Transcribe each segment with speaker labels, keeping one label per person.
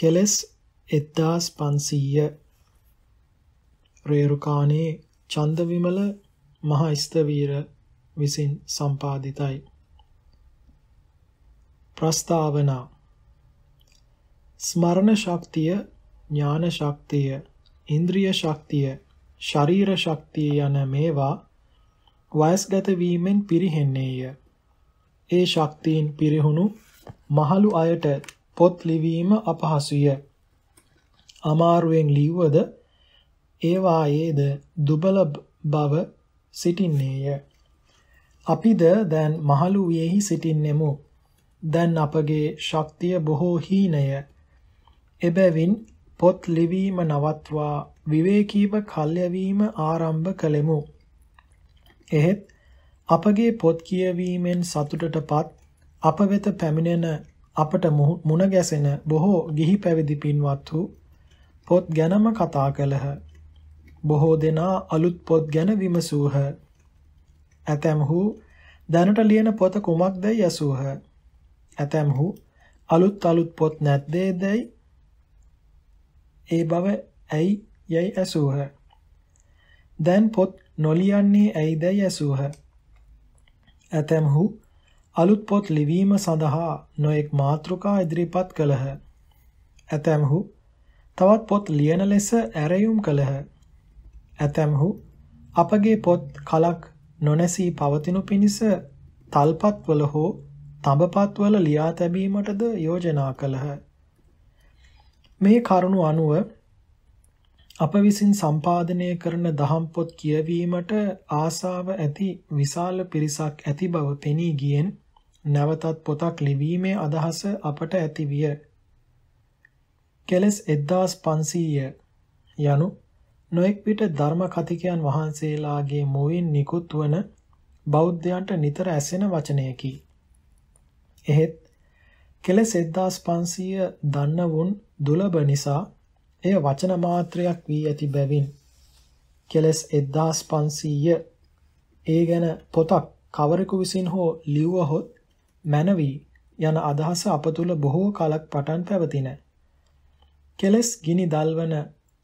Speaker 1: කෙලෙස් 1500 රේරුකාණේ චන්දවිමල මහ ස්තවීර විසින් සම්පාදිතයි ප්‍රස්තාවනා ස්මරණ ශක්තිය ඥාන ශක්තිය ඉන්ද්‍රිය ශක්තිය ශරීර ශක්තිය යන මේවා වයස්ගත වීමෙන් පිරිහෙන්නේය ඒ ශක්තියින් පිරිහුණු මහලු අයට පොත් ලිවීම අපහසුය. අමාරුවෙන් ලිව්වද ඒවායේද දුබල බව සිටින්නේය. අපිද දැන් මහලු වියෙහි සිටින්නෙමු. දැන් අපගේ ශක්තිය බොහෝ හීනය. එබැවින් පොත් ලිවීම නවත්වා විවේකීව කල්යවීම ආරම්භ කළෙමු. එහෙත් අපගේ පොත් කියවීමෙන් සතුටටපත් අප වෙත පැමිණෙන අපට මුණ ගැසෙන බොහෝ ගිහි පැවිදි පින්වත්හු පොත් ගැනම කතා කළහ. බොහෝ දෙනා අලුත් පොත් ගැන විමසූහ. ඇතැම්හු දැනට ලියන පොත කුමක්දැයි ඇසූහ. ඇතැම්හු අලුත් අලුත් පොත් නැත්දේ දැයි ඒ බව ඇයි යැයි ඇසූහ. දැන් පොත් නොලියන්නේ ඇයිදැයි ඇසූහ. ඇතැම්හු අලුත් පොත් ලිවීම සඳහා නොඑක් මාතෘකා ඉදිරිපත් කළහ. ඇතැම්හු තවත් පොත් ලියන ලෙස ඇරයුම් කළහ. ඇතැම්හු අපගේ පොත් කලක් නොනැසී පවතිනු පිණිස තල්පත්වල හෝ තඹපත්වල ලියා තැබීමටද යෝජනා කළහ. මේ කරුණු අනුව අප විසින් සම්පාදනය කරන දහම් පොත් කියවීමට ආසාව ඇති විශාල පිරිසක් ඇති බව පෙනී ගියෙන් නැවතත් පොතක් ලිවීමේ අදහස අපට ඇති විය. කෙලස් 1500 යනු නොඑක් පිට ධර්ම කතිකයන් වහන්සේලාගේ මොවින් නිකුත් වන බෞද්ධයන්ට නිතර ඇසෙන වචනයකි. එහෙත් කෙලස් 1500 දන්නවුන් දුලබ නිසා එය වචන මාත්‍රයක් වී ඇති බැවින් කෙලස් 1500 ඒ ගැන පොතක් කවරෙකු විසින් හෝ ලිව්වහොත් මැනවි යන අදහස අප තුල බොහෝ කලක් පටන් පැවතින. කෙලස් ගිනි දල්වන,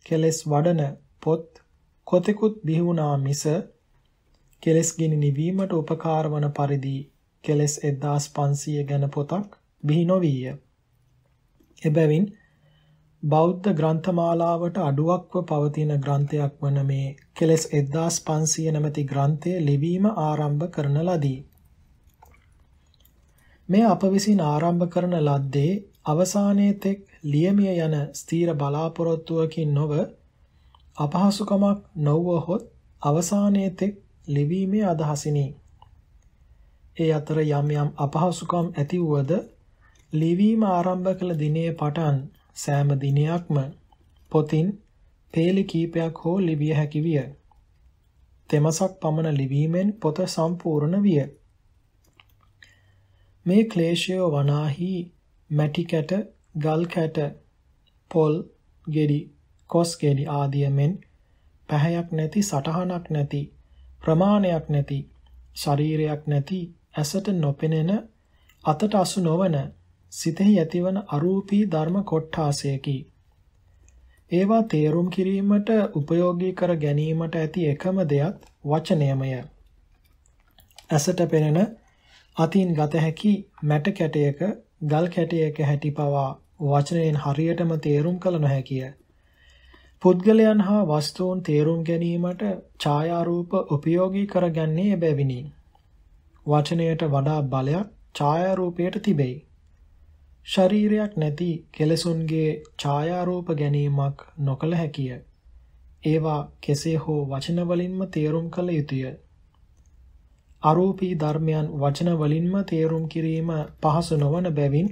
Speaker 1: කෙලස් වඩන පොත් කොතෙකුත් බිහි මිස කෙලස් ගිනි නිවීමට උපකාර වන පරිදි කෙලස් 1500 ගැන පොතක් බිහි නොවිය. එබැවින් බෞද්ධ ග්‍රන්ථමාලාවට අඩුවක්ව පවතින ග්‍රන්ථයක් වන මේ කෙලස් 1500 නැමැති ග්‍රන්ථය ලිවීම ආරම්භ කරන ලදී. මේ අප විසින් ආරම්භ කරන ලද්දේ අවසානයේ තෙක් ලියමිය යන ස්ථීර බලාපොරොත්තුවකින් නොව අපහසුකමක් නොවහොත් අවසානයේ තෙක් ලිවීමේ අදහසිනි. ඒ අතර යම් යම් අපහසුකම් ඇති වුවද ලිවීම ආරම්භ කළ දිනේ පටන් සෑම දිනයක්ම පොතින් පේලි කීපයක් හෝ ලිවිය හැකි විය. තෙමසක් පමණ ලිවීමෙන් පොත සම්පූර්ණ විය. මේ ක්ලේශය වනාහි මැටි කැට, ගල් කැට, පොල්, ගෙඩි, කොස් ගෙඩි ආදිය මෙන් පැහැයක් නැති සටහනක් නැති ප්‍රමාණයක් නැති ශරීරයක් නැති ඇසට නොපෙනෙන අතට අසු නොවන සිතෙහි ඇතිවන අරූපී ධර්ම කොට්ඨාසයකි. ඒවා තේරුම් කිරීමට උපයෝගී කර ගැනීමට ඇති එකම දෙයක් වචනයමය. ඇසට පෙනෙන අතින් ගත හැකි මැට කැටයක ගල් කැටයක හැටි පවා වචනයෙන් හරියටම තේරුම් කළ නොහැකිය. පුද්ගලයන් හා වස්තුන් තේරුම් ගැනීමට ඡායාරූප උපයෝගී කරගන්නේ එබැවිනි. වචනයට වඩා බලයක් ඡායාරූපයට තිබෙයි. ශරීරයක් නැති කෙලසුන්ගේ ඡායාරූප ගැනීමක් නොකළ හැකිය. ඒවා කෙසේ හෝ වචන වලින්ම තේරුම් කළ යුතුය. අරූපී ධර්මයන් වචන වලින්ම තේරුම් කිරීම පහසු නොවන බැවින්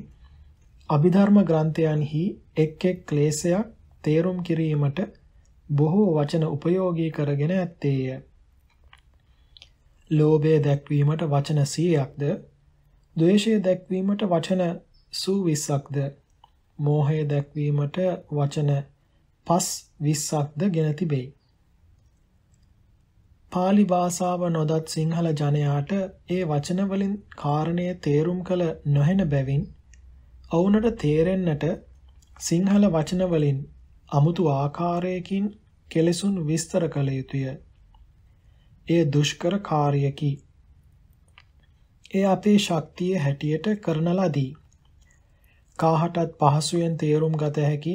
Speaker 1: අභිධර්ම ග්‍රන්ථයන්හි එක් එක් ක්ලේශයක් තේරුම් කිරීමට බොහෝ වචන උපයෝගී කරගෙන ඇත්තේය. ලෝභය දැක්වීමට වචන 100ක්ද, ද්වේෂය දැක්වීමට වචන 20ක්ද, මෝහය දැක්වීමට වචන 5 20ක්ද ගෙන තිබේ. pāli භාෂාව නොදත් සිංහල ජනයාට ඒ වචන වලින් කාරණය තේරුම් කළ නොහෙන බැවින් ඔවුනට තේරෙන්නට සිංහල වචන වලින් අමුතු ආකාරයකින් කෙලෙසුන් විස්තර කළ යුතුය. ඒ දුෂ්කර කාර්යකි. ඒ අපේ ශක්තිය හැටියට කරන ලදී. කාහටත් පහසුවෙන් තේරුම් ගත හැකි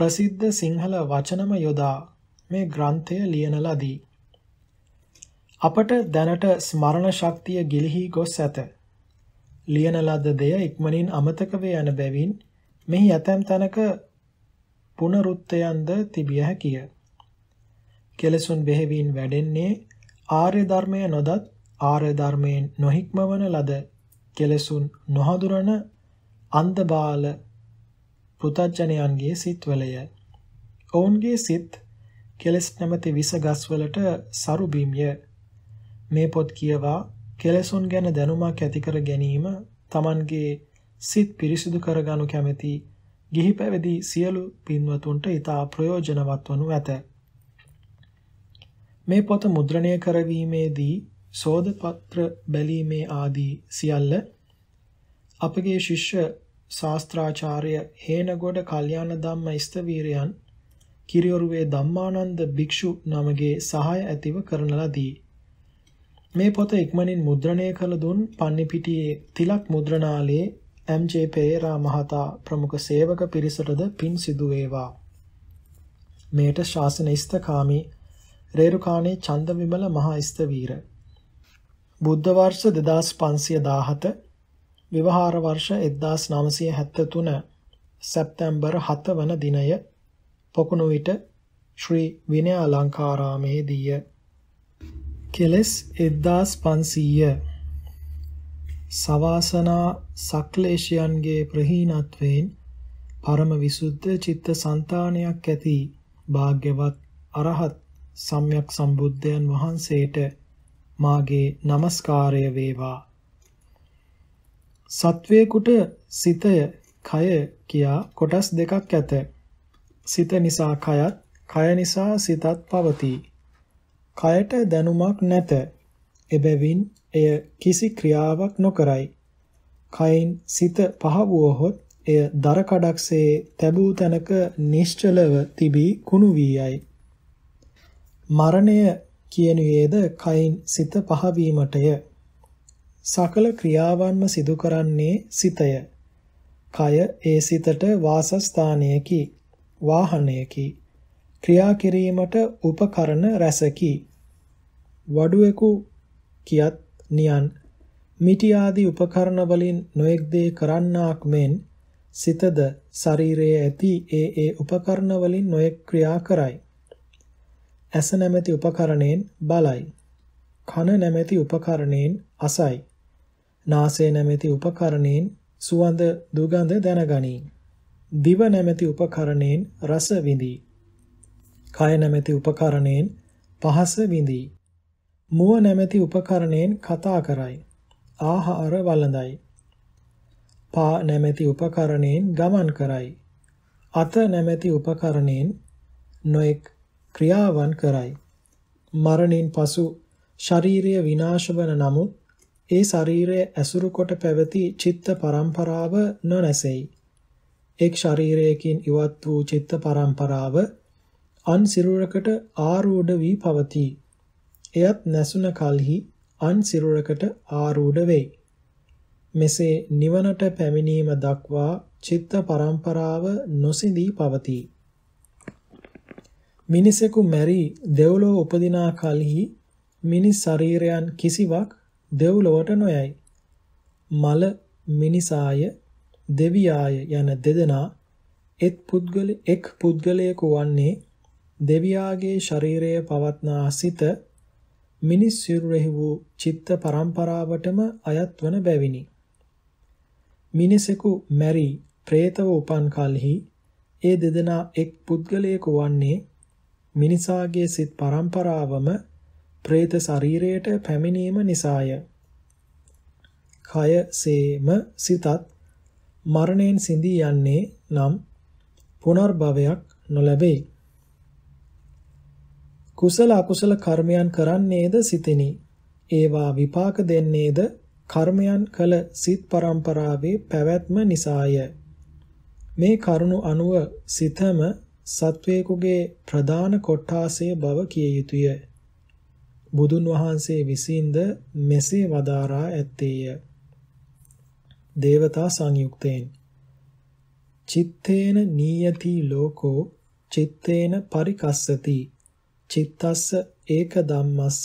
Speaker 1: ප්‍රසිද්ධ සිංහල වචනම යොදා මේ ග්‍රන්ථය ලියන ලදී. අපට දැනට ස්මරණ ශක්තිය ගිලිහි ගොස් ඇත. ලියන ලද දෙය ඉක්මනින් අමතක වේ යන බැවින් මෙහි ඇතැම් තැනක පුනරුත්යන්ද තිබිය හැකිය. කෙලසුන් බෙහෙවින් වැඩෙන්නේ ආර්ය ධර්මය නොදත් ආර්ය ධර්මයෙන් නොහික්මවන ලද කෙලසුන් නොහඳුරන අන්ධබාල පුතජනයන්ගේ සිත්වලය. ඔවුන්ගේ සිත් කෙලස් නැමැති විස ගස්වලට සරුබීම්ය. මේ පොත් කියවා කෙලෙසුන් ගැන දැනුමක් ඇති කර ගැනීම Tamanගේ සිත් පිරිසිදු කරගනු කැමැති ගිහි පැවිදි සියලු පින්වතුන්ට ඊතා ප්‍රයෝජනවත් වනු ඇත. මේ පොත මුද්‍රණය කරවීමේදී සෝදපත්‍ර බැලීමේ ආදී සියල්ල අපගේ ශිෂ්‍ය ශාස්ත්‍රාචාර්ය හේනගොඩ කල්යාණ ධම්ම ඉස්තවීරයන් කිරියොරුවේ ධම්මානන්ද භික්ෂු නමගේ සහාය ඇතිව කරන ලදී. මේ පොත ඉක්මනින් මුද්‍රණය කළ දුන් පන්නිපිටියේ තිලක් මුද්‍රණාලයේ එම්.ජේ. පෙරේරා මහතා ප්‍රමුඛ සේවක පිරිසටද පින් සිදු වේවා. මේට ශාසන ඉස්තකාමි රේරුකාණේ චන්දවිමල මහා ඉස්තවීර බුද්ධ වර්ෂ 2517 විවහාර වර්ෂ 1973 සැප්තැම්බර් 7 වන දිනය පොකුණු විට ශ්‍රී විනය අලංකාරාමේදීය කෙලෙස් එද්දාස් පන්සීය සවාසනා සක්ලේශයන්ගේ ප්‍රහීනත්වයෙන් පරම විසුද්ධ චිත්ත සන්තානයක් ඇති භාග්‍යවත් අරහත් සම්යක් සම්බුද්ධයන් වහන්සේට මාගේ নমස්කාරය වේවා සත්වේකුට සිතය කය කියා කොටස් දෙකක් ඇත සිත නිසා කයත් කය නිසා සිතත් පවතී කයට දැනුමක් නැත. එබැවින් එය කිසි ක්‍රියාවක් නොකරයි. කයින් සිත පහවුවහොත් එය දර කඩක්සේ තැබූ තැනක නිශ්චලව තිබී කුණු වී යයි. මරණය කියනුයේද කයින් සිත පහවීමටය. සකල ක්‍රියාවන්ම සිදු කරන්නේ සිතය. කය ඒ සිතට වාසස්ථානයකි වාහනයකි ක්‍රියා කිරීමට උපකරණ රැසකි වඩුවෙකු කියත් නියන් මිටි ආදී උපකරණ වලින් නොඑක් දේ කරන්නාක් මෙන් සිතද ශරීරයේ ඇති ඒ ඒ උපකරණ වලින් නොඑක් ක්‍රියා කරයි. ඇස නැමැති උපකරණයෙන් බලයි. කන නැමැති උපකරණයෙන් අසයි. නාසය නැමැති උපකරණයෙන් සුවඳ දුගඳ දැනගනී. දිව නැමැති උපකරණයෙන් රස විඳී. කය නැමැති උපකරණයෙන් පහස විඳී. මුව නැමැති උපකරණයෙන් කතා කරයි. ආහාර වළඳයි. පා නැමැති උපකරණයෙන් ගමන් කරයි. අත නැමැති උපකරණයෙන් නොඑක් ක්‍රියාවන් කරයි. මරණින් පසු ශාරීරිය විනාශ වන නමුත් ඒ ශරීරය ඇසුරු කොට පැවති චිත්ත පරම්පරාව නොනැසෙයි. එක් ශරීරයකින් ඉවත් වූ චිත්ත පරම්පරාව අන් සිරුරකට ආරූඪ වී පවතී. එයත් නැසුන කලෙහි අන් සිරුරකට ආරූඪ වෙයි. මෙසේ නිවනට පැමිණීම දක්වා චිත්ත පරම්පරාව නොසිඳී පවතී. මිනිසෙකු මැරි දෙව්ලොව උපදිනා කලෙහි මිනිස් ශරීරයන් කිසිවක් දෙව්ලොවට නොයයි. මල මිනිසාය දෙවියාය යන දෙදෙනා එක් පුද්ගල එක් පුද්ගලයෙකු වන්නේ දෙවියාගේ ශරීරය පවත්නා සිට මිනිස් සිරුරෙහි වූ චිත්ත පරම්පරාවටම අයත් වන බැවිනි. මිනිසෙකු මැරි പ്രേතව උපන් කලෙහි ඒ දෙදෙනා එක් පුද්ගලයෙකු වන්නේ මිනිසාගේ සිත් පරම්පරාවම പ്രേත ශරීරයට පැමිණීම නිසාය. කය සේම සිතත් මරණයෙන් සිඳී යන්නේ නම් පුනර්භවයක් නොලැබෙයි. කුසල අකුසල කර්මයන් කරන්නේද සිතෙනි. ඒවා විපාක දෙන්නේද කර්මයන් කළ සිත් පරම්පරාවේ පැවැත්ම නිසාය. මේ කරුණු අනුව සිතම සත්වේකුගේ ප්‍රධාන කොට්ටාසය බව කිය යුතුය. බුදුන් වහන්සේ විසින්ද මෙසේ වදාරා ඇත්තේය. දේවතා සංයුක්තයෙන් චිත්තේන නීයති ලෝකෝ චිත්තේන පරිකස්සති චිත්තස්ස ඒක ධම්මස්ස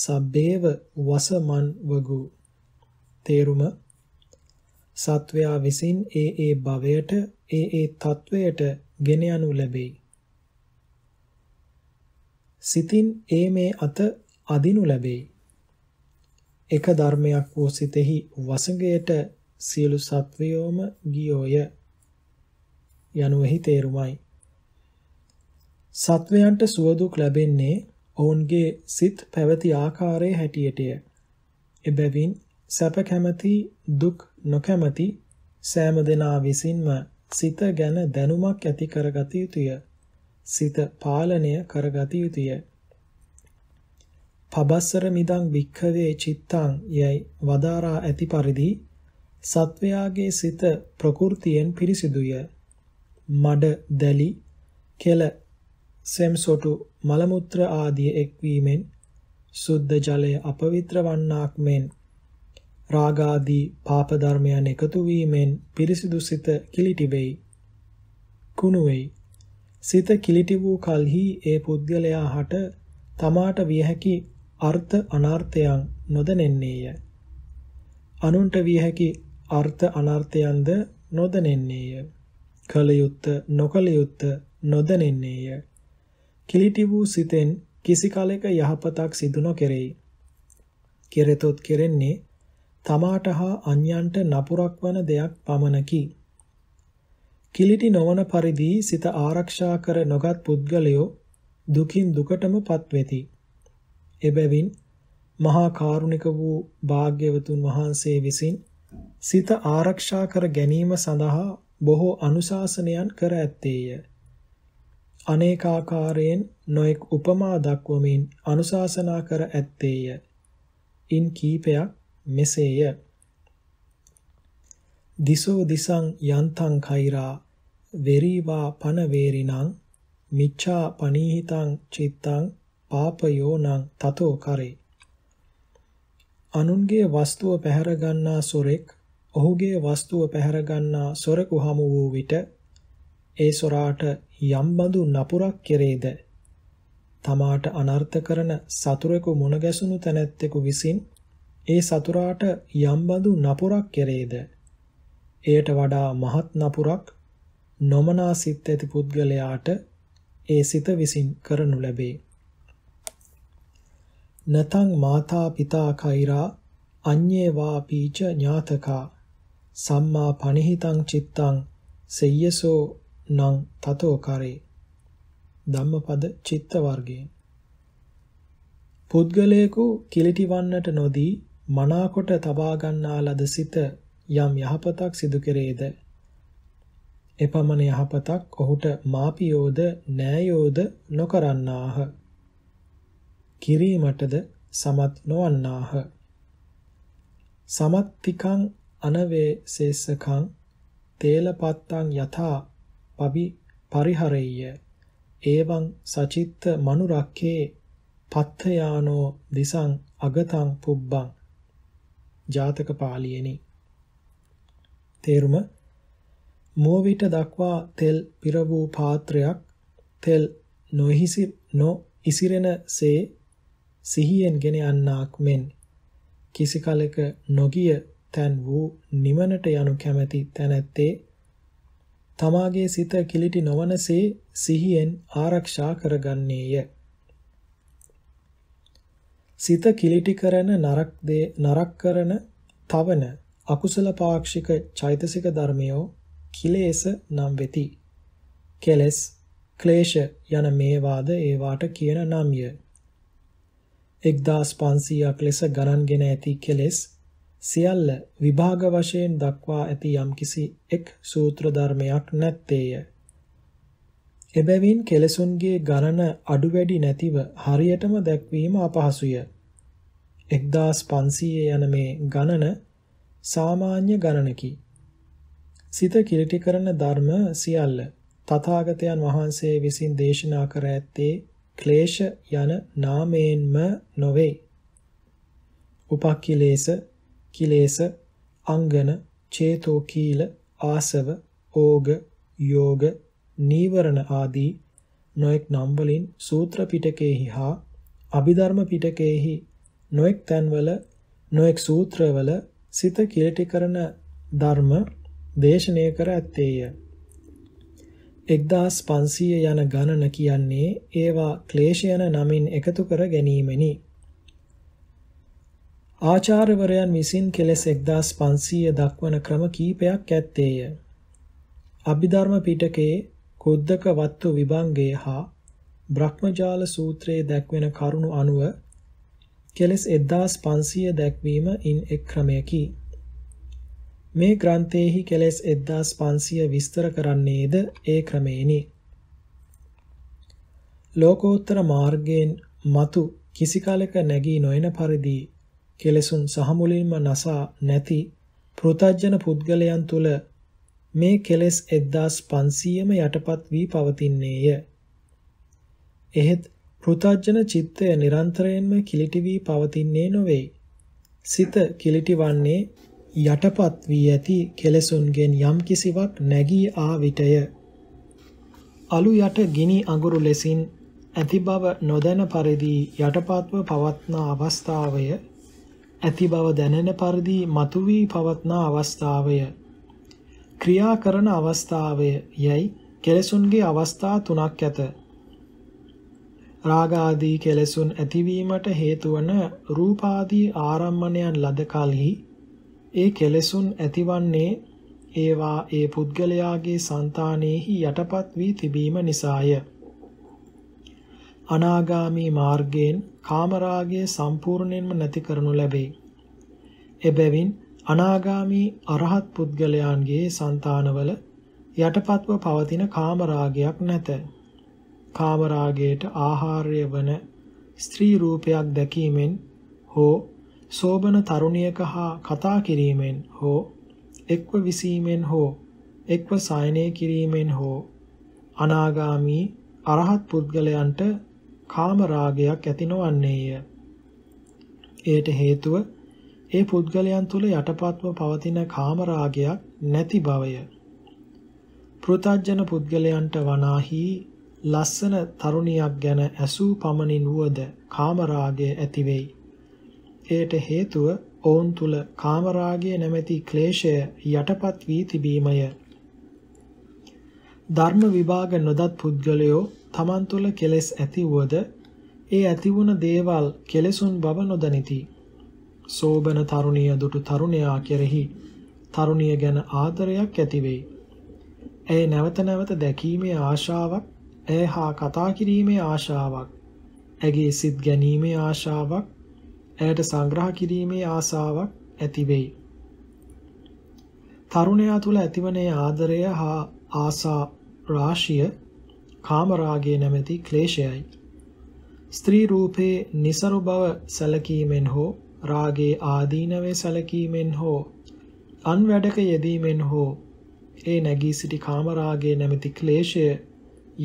Speaker 1: සබ්බේව වසමන් වගු තේරුම සත්වයා විසින් ඒ ඒ භවයට ඒ ඒ තත්වයට ගෙන යනු ලැබෙයි සිතින් ඒ මේ අත අදිනු ලැබෙයි එක ධර්මයක් වූ සිතෙහි වසඟයට සියලු සත්වයෝම ගියෝය යනුවෙහි තේරුමයි සත්වයන්ට සුවදුක් ලැබෙන්නේ ඔවුන්ගේ සිත් පැවති ආකාරයේ හැටියටය. එබැවින් සැප කැමැති දුක් නොකැමැති සෑම දෙනා විසින්ම සිත ගැන දැනුමක් ඇති කරගත යුතුය. සිත පාලනය කරගත යුතුය. පබස්සර මිදං වික්ඛවේ චිත්තං යයි වදාරා ඇති පරිදි සත්වයාගේ සිත ප්‍රകൃතියෙන් පිරිසිදුය. මඩ දැලි කෙල සෙම්සොටු මලමුත්‍ර ආදිය එක්වීමෙන් සුද්ධ ජලය අපවිත්‍ර වන්නාක් මෙන් රාගාදී පාප ධර්මයන් එකතු වීමෙන් පිරිසිදු සිත කිලිටි වෙයි කුණු වෙයි සිත කිලිටි වූ කලෙහි ඒ පුද්ගලයා හට තමාට විය හැකි අර්ථ අනර්ථයන් නොදැනෙන්නේය අනුන්ට විය හැකි අර්ථ අනර්ථයන්ද නොදැනෙන්නේය කලයුත්ත නොකලයුත්ත නොදැනෙන්නේය කිලිටි වූ සිතෙන් කිසි කලෙක යහපතක් සිදු නොකෙරෙයි. කෙරෙතොත් කෙරෙන්නේ තමාට හා අන්‍යයන්ට නපුරක් වන දෙයක් පමණකි. කිලිටි නොවන පරිදි සිත ආරක්ෂා කර නොගත් පුද්ගලයෝ දුකින් දුකටම පත්වෙති. එබැවින් මහා කාරුණික වූ භාග්‍යවතුන් වහන්සේ විසින් සිත ආරක්ෂා කර ගැනීම සඳහා බොහෝ අනුශාසනයන් කර ඇත්තේය. අනේකාකාරයෙන් නොඑක් උපමා දක්වමින් අනුශාසනා කර ඇත්තේය. ඉන් කීපයක් මෙසේය. දිසෝ දිසං යන්තං කෛරා වෙරීවා පන වේරිණං මිච්ඡා පනීහිතං චිත්තං පාපයෝනං තතෝ කරේ. අනුන්ගේ වස්තුව පැහැර ගන්නා සොරෙක් ඔහුගේ වස්තුව පැහැර ගන්නා සොරකු හමු වූ විට ඒ සොරාට යම්බඳු නපුරක් කෙරේද තමාට අනර්ථ කරන සතුරෙකු මුණගැසුණු තැනැත්තෙකු විසින් ඒ සතුරාට යම්බඳු නපුරක් කෙරේද එයට වඩා මහත් නපුරක් නොමනා සිත් ඇති පුද්ගලයාට ඒ සිත විසින් කරනු ලැබේ නතං මාතා පිතා කෛරා අඤ්ඤේ වාපීච ඥාතකා සම්මා පණිහිතං චිත්තං සෙය්‍යසෝ නං තතෝ කරේ ධම්මපද චිත්ත වර්ගයෙන් පුද්ගලයෙකු කිලිටි වන්නට නොදී මනාකොට තබා ගන්නා ලද සිත යම් යහපතක් සිදු කෙරේද එපමණ යහපතක් ඔහුට මාපියෝද නෑයෝද නොකරන්නාහ කිරීමටද සමත් නොවන්නාහ සමත්තිකං අනවේසේසකං තේලපත්තං යථා පවි පරිහරෙය්‍ය ඒවං සචිත්ත මනුරක්කේ පත්තයානෝ දිසං අගතං පුබ්බං ජාතක පාලියෙනි තේරුම මෝවිට දක්වා තෙල් පිර වූ පාත්‍රයක් තෙල් නොහිසි නො ඉසිරෙනසේ සිහියෙන් ගෙන යන්නාක් මෙන් කිසි කලක නොගිය තැන් වූ නිවනට යනු කැමැති තැනැත්තේ තමාගේ සිත කිලිටි නොවනසේ සිහියෙන් ආරක්ෂා කරගන්නේය. සිත කිලිටි කරන නරක දේ නරක කරන තවන අකුසල පාක්ෂික චෛතසික ධර්මයෝ කිලේශ නම් වෙති. කෙලස් ක්ලේශ යන මේවාද ඒවාට කියන නම්ය. 1500ක් ලෙස ගණන්ගෙන ඇති කෙලස් සියල්ල විභාග වශයෙන් දක්වා ඇති යම්කිසි එක් සූත්‍ර ධර්මයක් නැත්තේය. එබැවින් කෙලසුන්ගේ ගණන අඩු වැඩි නැතිව හරියටම දැක්වීම අපහසුය. 1500 යන මේ ගණන සාමාන්‍ය ගණනකි. සිත කිලිටි කරන ධර්ම සියල්ල තථාගතයන් වහන්සේ විසින් දේශනා කර ඇත්තේ ක්ලේශ යන නාමයෙන්ම නොවේ. උපක්ඛිලේශ කිලේශ අංගන චේතෝ කීල ආසව ඕග යෝග නීවරණ ආදී නොඑක් නම් වලින් සූත්‍ර පිටකයේහි හා අභිධර්ම පිටකයේහි නොඑක් තැන්වල නොඑක් සූත්‍රවල සිත කිලිටි කරන ධර්ම දේශනය කර ඇත්තේය 1500 යන ගණන කියන්නේ ඒවා ක්ලේශ යන නමින් එකතු කර ගැනීමෙනි ආචාර්යවරයන් විසින් කෙලෙස් 1500 දක්වන ක්‍රම කීපයක් ඇත්තේය. අභිධර්ම පිටකයේ කුද්දක වත්තු විභංගයේ හා බ්‍රහ්මජාල සූත්‍රයේ දැක්වෙන කරුණු අනුව කෙලෙස් 1500 දැක්වීම ඉන් එක් ක්‍රමයකි. මේ ග්‍රන්ථයේහි කෙලෙස් 1500 විස්තර කරන්නේද ඒ ක්‍රමේනි. ලෝකෝත්තර මාර්ගයෙන් මතු කිසි කලක නැගී නොයන පරිදි කෙලෙසුන් සහ මුලින්ම නසා නැති පෘතජන පුද්ගලයන් තුල මේ කෙලෙස් 1500ම යටපත් වී පවතින්නේය. එහෙත් පෘතජන චිත්තය නිරන්තරයෙන්ම කිලිටි වී පවතින්නේ නොවේ. සිත කිලිටි වන්නේ යටපත් වී ඇති කෙලෙසුන්ගෙන් යම් කිසිවක් නැගී ආ විටය. අලු යට ගිනි අඟුරු ලෙසින් ඇති බව නොදැන පරිදි යටපත්ව පවත්නා අවස්ථාවය ඇති බව දැනෙන පරිදි මතුවී පවත්නා අවස්ථාවය ක්‍රියා කරන අවස්ථාවය යයි කෙලසුන්ගේ අවස්ථා තුනක් ඇත රාග ආදී කෙලසුන් ඇතිවීමට හේතු වන රූපාදී ආරම්මණයන් ලද කලෙහි ඒ කෙලසුන් ඇතිවන්නේ ඒවා ඒ පුද්ගලයාගේ సంతානෙහි යටපත් වී තිබීම නිසාය. අනාගාමී මාර්ගයෙන් කාමරාගය සම්පූර්ණයෙන්ම නැති කරනු ලැබේ. එබැවින් අනාගාමී අරහත් පුද්ගලයන්ගේ సంతානවල යටපත්ව පවතින කාමරාගයක් නැත. කාමරාගයට ආහාරය වන ස්ත්‍රී රූපයක් දැකීමෙන් හෝ සෝබන තරුණියක හා කතා කිරීමෙන් හෝ එක්ව විසීමෙන් හෝ එක්ව සයනය කිරීමෙන් හෝ අනාගාමී අරහත් පුද්ගලයන්ට කාම රාගයක් ඇති නොවන්නේය. එයට හේතුව ඒ පුද්ගලයන් තුල යටපත්ව පවතින කාම රාගයක් නැති බවය. පෘතජන පුද්ගලයන්ට වනාහි ලස්සන තරුණියක් ගැන ඇසූ පමණින් වුවද කාම රාගය ඇති වෙයි. එයට හේතුව ඔවුන් තුල කාම රාගය නැමැති ක්ලේශය යටපත් වී තිබීමය. ධර්ම විභාග නොදත් පුද්ගලයෝ තමන් තුළ කෙලෙස් ඇතිවද ඒ ඇතිවුණ දේවල් කෙලෙසුන් බව නොදනිති. සෝබන තරුණිය දුටු තරුණයා කෙරෙහි තරුණිය ගැන ආදරයක් ඇතිවෙයි. ඇය නැවත නැවත දැකීමේ ආශාවක්, ඇය හා කතා කිරීමේ ආශාවක්, ඇගේ සිත් ගැනීමේ ආශාවක්, ඇයට සංග්‍රහ කිරීමේ ආශාවක් ඇතිවෙයි. තරුණයා තුළ ඇතිවන ආදරය හා ආසා රාශිය කාමරාගය නැමැති ක්ලේශයයි. ස්ත්‍රී රූපේ નિසරු බව සැලකීමෙන් හෝ රාගේ ආදීනවේ සැලකීමෙන් හෝ අන්වැඩක යෙදීමෙන් හෝ ඒ නැගී සිටි කාමරාගේ නැමැති ක්ලේශය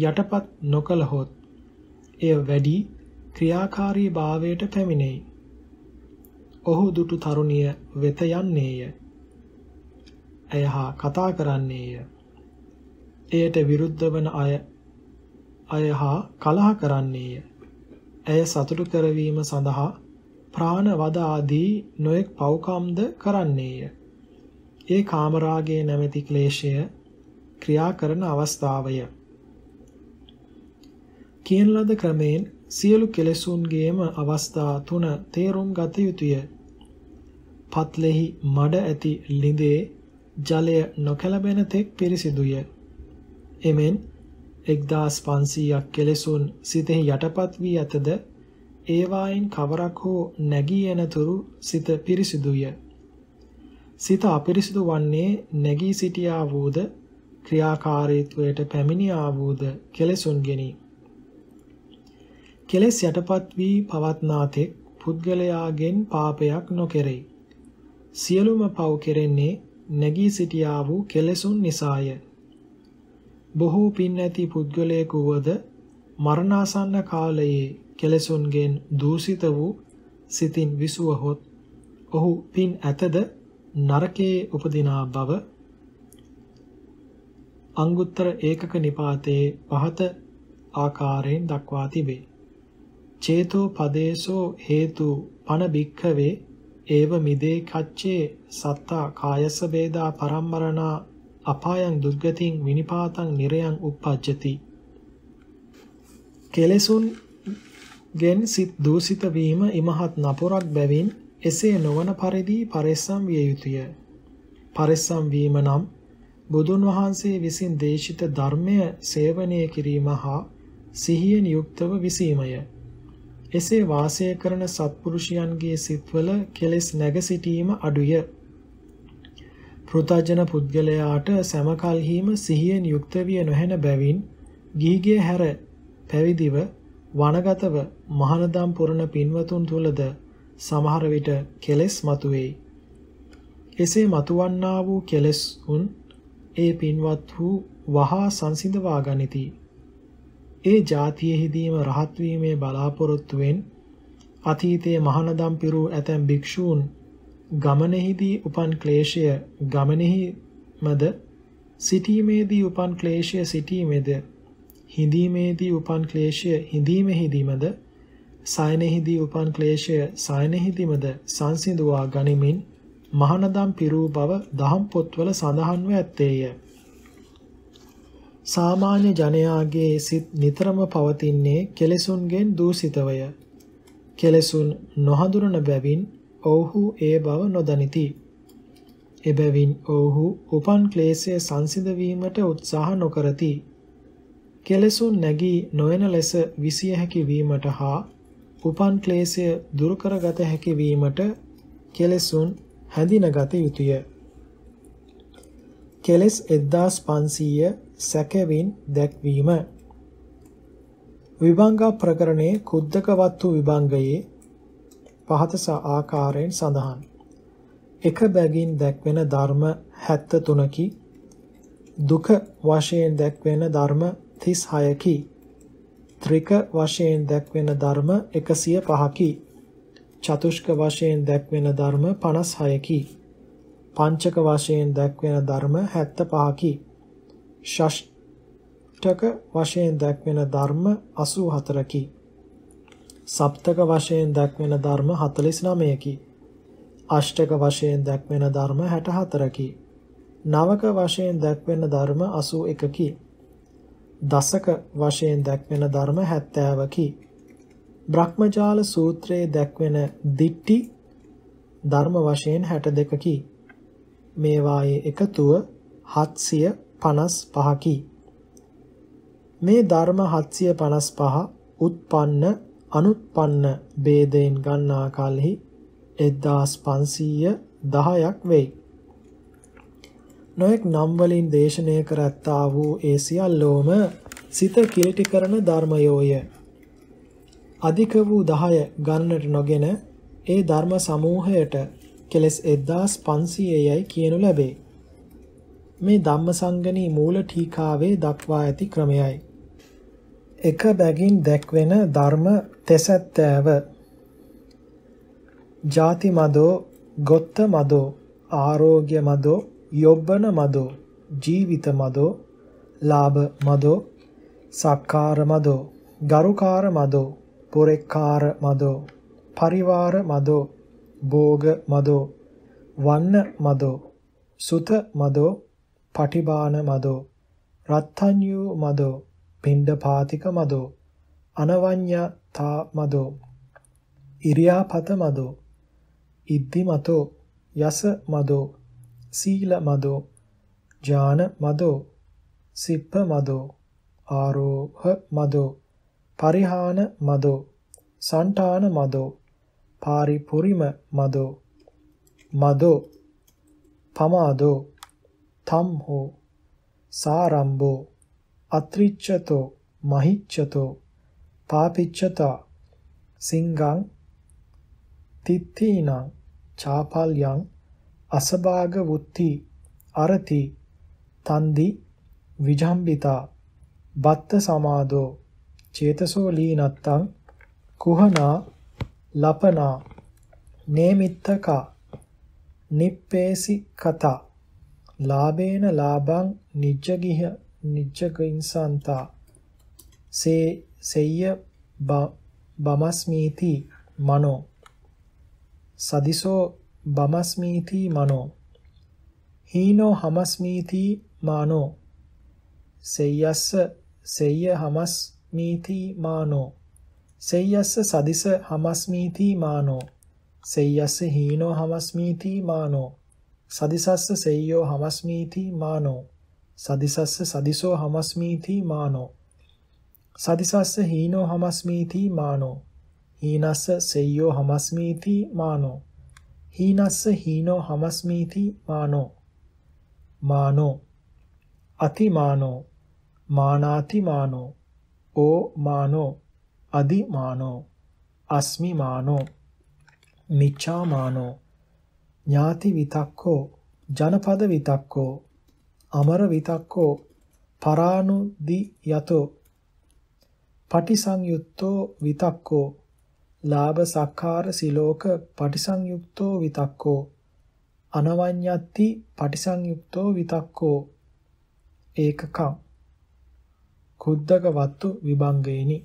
Speaker 1: යටපත් නොකළහොත් එය වැඩි ක්‍රියාකාරී භාවයට පැමිණෙයි. ඔහු දුටු තරුණිය වෙත යන්නේය. ඇය හා කතා කරන්නේය. එයට විරුද්ධ වන අය අය හා කලහ කරන්නේය. ඇය සතුටු කරවීම සඳහා ප්‍රාණවද ආදී නොයෙක් පව්කම්ද කරන්නේය. ඒ කාමරාගයේ නැමැති ක්ලේශය ක්‍රියා කරන අවස්ථාවය. කියන ලද ක්‍රමයෙන් සියලු කෙලෙසුන්ගේම අවස්ථා තුන තේරුම් ගත යුතුය. පත්ලෙහි මඩ ඇති ලිඳේ ජලය නොකැලබෙන තෙක් පිරිසිදුය. එමෙන් එක්දාස් පන්සීයක් කෙලෙසුන් සිතෙහි යටපත් වී ඇතද ඒවායින් කවරක් හෝ නැගී එනතුරු සිත පිරිසිදුය. සිත අපිරිසිදු වන්නේ නැගී සිටියා වූද ක්‍රියාකාරීත්වයට පැමිණියා වූද කෙලෙසුන්ගෙනි. කෙලෙස් යටපත් වී පවත්නාතෙක් පුද්ගලයාගෙන් පාපයක් නොකෙරෙයි. සියලුම පව් කෙරෙන්නේ නැගී සිටියා වූ කෙලෙසුන් නිසාය. බොහෝ පින් ඇති පුද්ගලයෙකු වද මරණාසන්න කාලයේ කෙලෙසුන්ගෙන් දූෂිත වූ සිතින් විසුවහොත් ඔහු පින් ඇතද නරකයේ උපදිනා බව අංගුත්තර ඒකක නිපාතයේ පහත ආකාරයෙන් දක්වා තිබේ. චේතෝ පදේසෝ හේතු පන භික්ඛවේ ඒව මිදේ කච්චේ සත්තා කායස වේදා පරම්මරණා අපායන් දුර්ගතින් විනිපාතං නිරයන් uppajjati කෙලෙසුන් ගෙන් සිත් දූෂිත වීම ඉමහත් නපුරක් බැවින් එසේ නොවන පරිදි පරිස්සම් විය යුතුය පරිස්සම් වීම නම් බුදුන් වහන්සේ විසින් දේශිත ධර්මය සේවනය කිරීම හා සිහියෙන් යුක්තව විසීමය එසේ වාසය කරන සත්පුරුෂයන්ගේ සිත්වල කෙලෙස් නැග සිටීම අඩුය පෘථජන පුද්ගලයාට සමකල්හිම සිහියෙන් යුක්ත විය නොහැන බැවින් ගීගේ හැර පැවිදිව වනගතව මහනදම් පුරන පින්වතුන් තුලද සමහර විට කෙලෙස් මතුවේයි. එසේ මතුවන්නා වූ කෙලෙස් උන් ඒ පින්වත් වූ වහා සංසිඳවා ගනිති. ඒ જાතියෙහිදීම රහත් වීමේ බලාපොරොත්තුවෙන් අතීතයේ මහානදම් පිරු ඇතැම් භික්ෂූන් ගමනෙහිදී උපන් ක්ලේශය ගමනෙහිමද සිටීමේදී උපන් ක්ලේශය සිටීමේද හිඳීමේදී උපන් ක්ලේශය හිඳීමෙහිදීමද සයනෙහිදී උපන් ක්ලේශය සයනෙහිදීමද සංසිඳුවා ගනිමින් මහනදම් පිරූ බව දහම් පොත්වල සඳහන්ව ඇත්තේය. සාමාන්‍ය ජනයාගේ සිත් නිතරම පවතින්නේ කෙලෙසුන්ගෙන් දූෂිතවය. කෙලෙසුන් නොහඳුනන බැවින් ඔවුහු ඒ බව නොදනිති. එබැවින් ඔවුහු උපන් ක්ලේශය සංසිඳ වීමට උත්සාහ නොකරති. කෙලෙසුන් නැගී නොයන ලෙස විසිය හැකි වීමට හා උපන් ක්ලේශය දුරු කරගත හැකි වීමට කෙලෙසුන් හැඳිනගත යුතුය. කෙලෙස් 1500 සැකවින් දැක්වීම විභංග ප්‍රකරණයේ කුද්දකවත්තු විභංගයේ පහත ආකාරයෙන් සඳහන්. එක බැගින් දැක්වෙන ධර්ම 73කි. දුක වශයෙන් දැක්වෙන ධර්ම 36කි. ත්‍රික වශයෙන් දැක්වෙන ධර්ම 105කි. චතුෂ්ක වශයෙන් දැක්වෙන ධර්ම 56කි. පංචක වශයෙන් දැක්වෙන ධර්ම 75කි. ෂෂ්ඨක වශයෙන් දැක්වෙන ධර්ම 84කි. සප්තක වශයෙන් දැක්වෙන ධර්ම 49කි. අෂ්ටක වශයෙන් දැක්වෙන ධර්ම 64කි. නවක වශයෙන් දැක්වෙන ධර්ම 81කි. දසක වශයෙන් දැක්වෙන ධර්ම 70කි. බ්‍රහ්මජාල සූත්‍රයේ දැක්වෙන දිට්ටි ධර්ම වශයෙන් 62කි. මේවායේ එකතුව 755කි. මේ ධර්ම 755 උත්පන්න අනුත්පන්න ભેදයෙන් ගන්නා කලෙහි 1510ක් වෙයි. නොඑක් නම් වලින් දේශනය කර ඇත්තා වූ ඒ සියල්ලෝම සිත කිලිටි කරන ධර්මයෝය. අධික වූ 10 ගන්නට නොගෙන ඒ ධර්ම සමූහයට කෙලස් 1500යයි කියනු ලැබේ. මේ ධම්මසංගණී මූල ටීකාවේ දක්වා ඇති ක්‍රමයයි. එක බැගින් දැක්වෙන ධර්ම තෙසැත්තෑව ජාති මදෝ ගොත්ත මදෝ ආරෝග්‍ය මදෝ යොබ්බන මදෝ ජීවිත මදෝ ලාභ මදෝ සක්කාර මදෝ ගරුකාර මදෝ පොරෙක්කාර මදෝ පරිවාර මදෝ භෝග මදෝ වන්න මදෝ සුත මදෝ පටිබාන මදෝ රත්තඤ්ඤු මදෝ පිණ්ඩපාතික මදෝ අනවඤ්ඤතා මදෝ ඉරියාපත මදෝ ඉද්දි මතෝ යස මදෝ සීල මදෝ ඥාන මදෝ සිප්ප මදෝ ආරෝහ මදෝ පරිහාන මදෝ සන්ඨාන මදෝ පාරිපුරිම මදෝ මදෝ පමාදෝ තම්හෝ සාරම්භෝ අත්‍රිච්ඡතෝ මහිච්ඡතෝ පාපිච්ඡතා සිංගං තිත්ථීනං චාපල්යං අසභාග වුත්ති අරති තන්දි විජම්බිතා බත්ත සමාදෝ චේතසෝ ලීනත්තං කුහනා ලපනා නේමිත්තකා නිප්පේසි කතා ලාභේන ලාභං නිජ්ජගිහ නිච්චක ඉන්සන්තා සේ සෙය්‍ය බමස්මීති මනෝ සදිසෝ බමස්මීති මනෝ හීනෝ හමස්මීති මානෝ සෙය්‍යස්ස සෙය්‍ය හමස්මීති මානෝ සෙය්‍යස්ස සදිස හමස්මීති මානෝ සෙය්‍යස්ස හීනෝ හමස්මීති මානෝ සදිසස්ස සෙය්‍යෝ හමස්මීති මානෝ සදිසස්ස සදිසෝ හමස්මීති මානෝ සදිසස්ස හීනෝ හමස්මීති මානෝ හීනස්ස සෙය්‍යෝ හමස්මීති මානෝ හීනස්ස හීනෝ හමස්මීති මානෝ මානෝ අතිමානෝ මානාතිමානෝ ඕ මානෝ අදිමානෝ අස්මිමානෝ මිච්ඡාමානෝ ඥාති විතක්කෝ ජනපද විතක්කෝ අමර විතක්කෝ පරානුදි යතෝ පටිසංයුත්තෝ විතක්කෝ ලාභ සක්කාර සිලෝක පටිසංයුක්තෝ විතක්කෝ අනවඤ්ඤත්ති පටිසංයුක්තෝ විතක්කෝ ඒකකම් කුද්දක වත්තු විභංගේනි